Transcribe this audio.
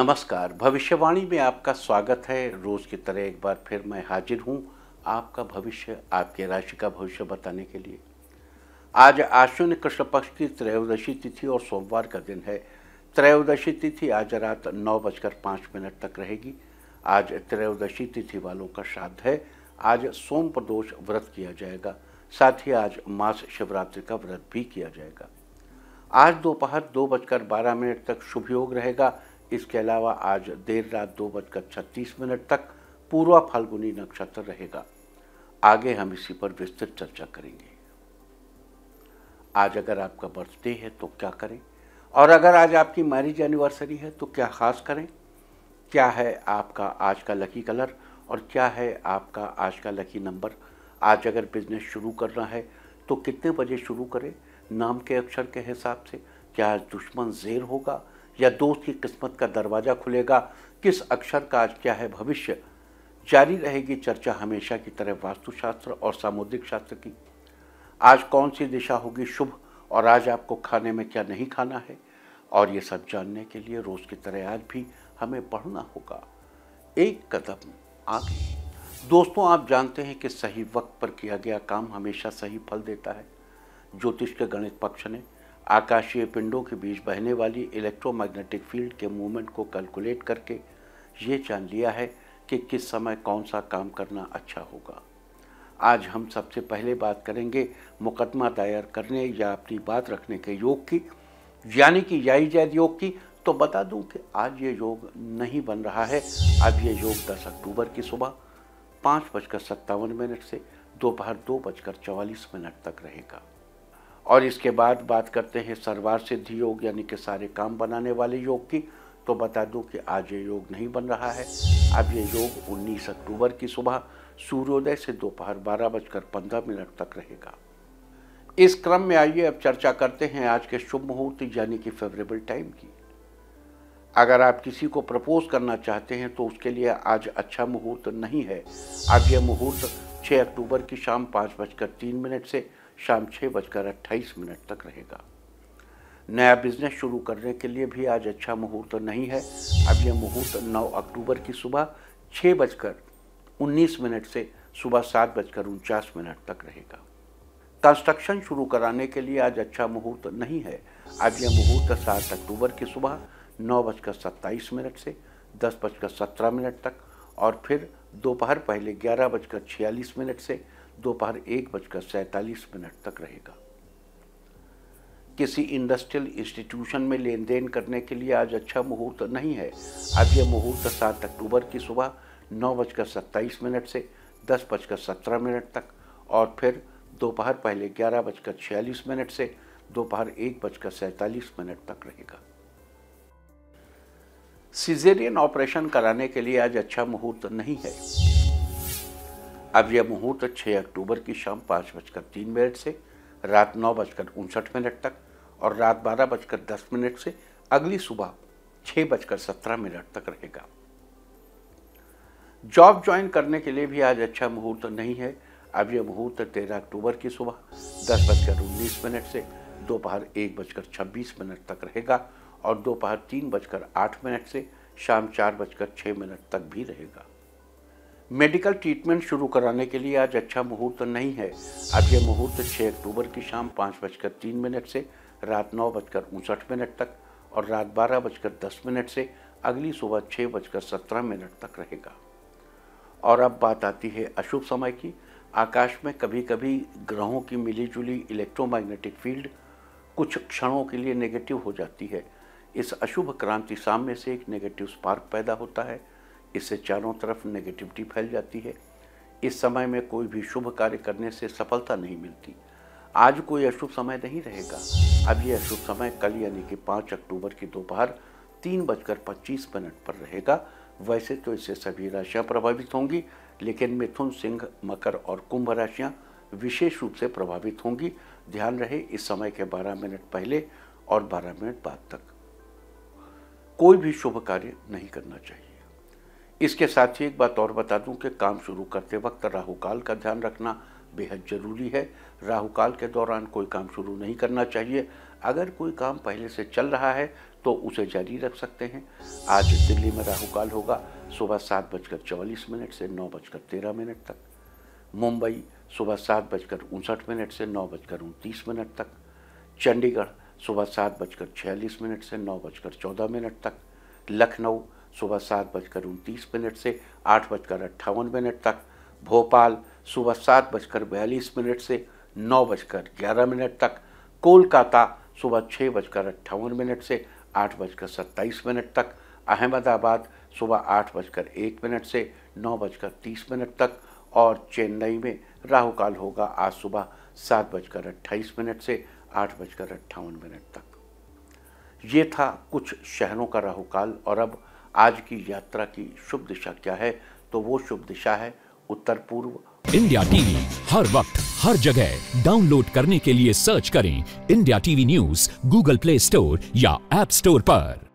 नमस्कार भविष्यवाणी में आपका स्वागत है रोज की तरह एक बार फिर मैं हाजिर हूं आपका भविष्य आपके राशि का भविष्य बताने के लिए आज आश्विन कृष्ण पक्ष की त्रयोदशी तिथि और सोमवार का दिन है त्रयोदशी तिथि आज रात नौ बजकर पाँच मिनट तक रहेगी आज त्रयोदशी तिथि वालों का श्राद्ध है आज सोम प्रदोष व्रत किया जाएगा साथ ही आज मास शिवरात्रि का व्रत भी किया जाएगा आज दोपहर दो, दो बजकर बारह मिनट तक शुभ योग रहेगा इसके अलावा आज देर रात दो बजकर छत्तीस मिनट तक पूर्वा फाल्गुनी नक्षत्र रहेगा आगे हम इसी पर विस्तृत चर्चा करेंगे आज अगर आपका बर्थडे है तो क्या करें और अगर आज आपकी मैरिज एनिवर्सरी है तो क्या खास करें क्या है आपका आज का लकी कलर और क्या है आपका आज का लकी नंबर आज अगर बिजनेस शुरू करना है तो कितने बजे शुरू करें नाम के अक्षर के हिसाब से क्या आज दुश्मन जेर होगा या दोस्त की किस्मत का दरवाज़ा खुलेगा किस अक्षर का आज क्या है भविष्य जारी रहेगी चर्चा हमेशा की तरह वास्तुशास्त्र और सामुद्रिक शास्त्र की आज कौन सी दिशा होगी शुभ और आज आपको खाने में क्या नहीं खाना है और ये सब जानने के लिए रोज़ की तरह आज भी हमें पढ़ना होगा एक कदम आगे दोस्तों आप जानते हैं कि सही वक्त पर किया गया काम हमेशा सही फल देता है ज्योतिष के गणित पक्ष ने आकाशीय पिंडों के बीच बहने वाली इलेक्ट्रोमैग्नेटिक फील्ड के मूवमेंट को कैलकुलेट करके ये जान लिया है कि किस समय कौन सा काम करना अच्छा होगा आज हम सबसे पहले बात करेंगे मुकदमा दायर करने या अपनी बात रखने के योग की यानी कि याई जैद योग की तो बता दूं कि आज ये योग नहीं बन रहा है अब ये योग 10 अक्टूबर की सुबह पाँच बजकर सत्तावन मिनट से दोपहर दो, दो बजकर चवालीस मिनट तक रहेगा और इसके बाद बात करते हैं सर्वार सिद्धि योग यानी कि सारे काम बनाने वाले योग की तो बता दूं कि आज ये योग नहीं बन रहा है अब ये योग 19 अक्टूबर की सुबह सूर्योदय से दोपहर बारह बजकर पंद्रह मिनट तक रहेगा इस क्रम में आइए अब चर्चा करते हैं आज के शुभ मुहूर्त यानी कि फेवरेबल टाइम की अगर आप किसी को प्रपोज करना चाहते हैं तो उसके लिए आज अच्छा मुहूर्त नहीं है अब यह मुहूर्त 6 अक्टूबर की शाम पाँच बजकर तीन मिनट से शाम छः बजकर अट्ठाईस मिनट तक रहेगा नया बिजनेस शुरू करने के लिए भी आज अच्छा मुहूर्त नहीं है अब यह मुहूर्त 9 अक्टूबर की सुबह छः बजकर उन्नीस मिनट से सुबह सात बजकर उनचास मिनट तक रहेगा कंस्ट्रक्शन शुरू कराने के लिए आज अच्छा मुहूर्त नहीं है आज यह मुहूर्त सात अक्टूबर की सुबह नौ बजकर सत्ताईस मिनट से दस बजकर सत्रह मिनट तक और फिर दोपहर पहले ग्यारह बजकर छियालीस मिनट से दोपहर एक बजकर सैतालीस मिनट तक रहेगा किसी इंडस्ट्रियल इंस्टीट्यूशन में लेन देन करने के लिए आज अच्छा मुहूर्त नहीं है अब यह मुहूर्त सात अक्टूबर की सुबह नौ बजकर सत्ताईस मिनट से दस बजकर सत्रह मिनट तक और फिर दोपहर पहले ग्यारह बजकर छियालीस मिनट से दोपहर एक बजकर सैतालीस मिनट तक रहेगा सिजेरियन ऑपरेशन कराने के लिए आज अच्छा मुहूर्त नहीं है अब यह मुहूर्त 6 अक्टूबर की शाम पाँच बजकर तीन मिनट से रात नौ बजकर उनसठ मिनट तक और रात बारह बजकर दस मिनट से अगली सुबह छः बजकर सत्रह मिनट तक रहेगा जॉब ज्वाइन करने के लिए भी आज अच्छा मुहूर्त नहीं है अब यह मुहूर्त तेरह अक्टूबर की सुबह दस बजकर उन्नीस मिनट से दोपहर एक बजकर छब्बीस मिनट तक रहेगा और दोपहर तीन बजकर आठ मिनट से शाम चार बजकर छः मिनट तक भी रहेगा मेडिकल ट्रीटमेंट शुरू कराने के लिए आज अच्छा मुहूर्त नहीं है अब यह मुहूर्त 6 अक्टूबर की शाम पाँच बजकर तीन मिनट से रात नौ बजकर उनसठ मिनट तक और रात बारह बजकर दस मिनट से अगली सुबह छः बजकर सत्रह मिनट तक रहेगा और अब बात आती है अशुभ समय की आकाश में कभी कभी ग्रहों की मिलीजुली इलेक्ट्रोमैग्नेटिक फील्ड कुछ क्षणों के लिए नेगेटिव हो जाती है इस अशुभ क्रांति सामने से एक नेगेटिव स्पार्क पैदा होता है इससे चारों तरफ नेगेटिविटी फैल जाती है इस समय में कोई भी शुभ कार्य करने से सफलता नहीं मिलती आज कोई अशुभ समय नहीं रहेगा अब यह अशुभ समय कल यानी कि पाँच अक्टूबर की दोपहर तीन बजकर पच्चीस मिनट पर रहेगा वैसे तो इससे सभी राशियां प्रभावित होंगी लेकिन मिथुन सिंह मकर और कुंभ राशियां विशेष रूप से प्रभावित होंगी ध्यान रहे इस समय के 12 मिनट पहले और 12 मिनट बाद तक कोई भी शुभ कार्य नहीं करना चाहिए इसके साथ ही एक बात और बता दूं कि काम शुरू करते वक्त राहु काल का ध्यान रखना बेहद ज़रूरी है राहु काल के दौरान कोई काम शुरू नहीं करना चाहिए अगर कोई काम पहले से चल रहा है तो उसे जारी रख सकते हैं आज दिल्ली में राहु काल होगा सुबह सात बजकर चौवालीस मिनट से नौ बजकर तेरह मिनट तक मुंबई सुबह सात बजकर उनसठ मिनट से नौ बजकर उनतीस मिनट तक चंडीगढ़ सुबह सात बजकर छियालीस मिनट से नौ बजकर चौदह मिनट तक लखनऊ सुबह सात बजकर उनतीस मिनट से आठ बजकर अट्ठावन मिनट तक भोपाल सुबह सात बजकर बयालीस मिनट से नौ बजकर ग्यारह मिनट तक कोलकाता सुबह छः बजकर अट्ठावन मिनट से आठ बजकर सत्ताईस मिनट तक अहमदाबाद सुबह आठ बजकर एक मिनट से नौ बजकर तीस मिनट तक और चेन्नई में राहु काल होगा आज सुबह सात बजकर अट्ठाईस मिनट से आठ बजकर अट्ठावन मिनट तक ये था कुछ शहरों का राहु काल और अब आज की यात्रा की शुभ दिशा क्या है तो वो शुभ दिशा है उत्तर पूर्व इंडिया टीवी हर वक्त हर जगह डाउनलोड करने के लिए सर्च करें India TV news Google Play Store या एप स्टोर पर